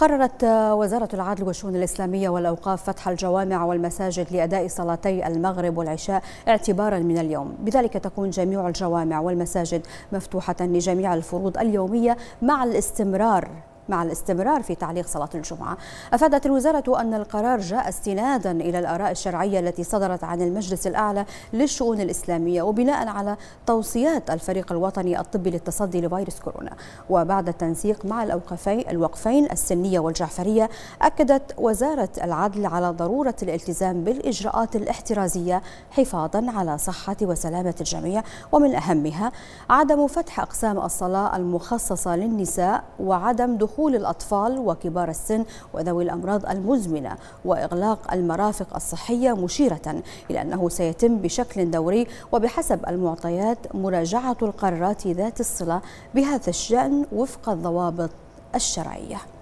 قررت وزارة العدل والشؤون الإسلامية والأوقاف فتح الجوامع والمساجد لأداء صلاتي المغرب والعشاء اعتبارا من اليوم بذلك تكون جميع الجوامع والمساجد مفتوحة لجميع الفروض اليومية مع الاستمرار مع الاستمرار في تعليق صلاة الجمعة أفادت الوزارة أن القرار جاء استنادا إلى الآراء الشرعية التي صدرت عن المجلس الأعلى للشؤون الإسلامية وبناء على توصيات الفريق الوطني الطبي للتصدي لفيروس كورونا وبعد التنسيق مع الوقفين السنية والجعفرية أكدت وزارة العدل على ضرورة الالتزام بالإجراءات الاحترازية حفاظا على صحة وسلامة الجميع ومن أهمها عدم فتح أقسام الصلاة المخصصة للنساء وعدم دخول دخول الأطفال وكبار السن وذوي الأمراض المزمنة وإغلاق المرافق الصحية مشيرة إلى أنه سيتم بشكل دوري وبحسب المعطيات مراجعة القرارات ذات الصلة بهذا الشأن وفق الضوابط الشرعيه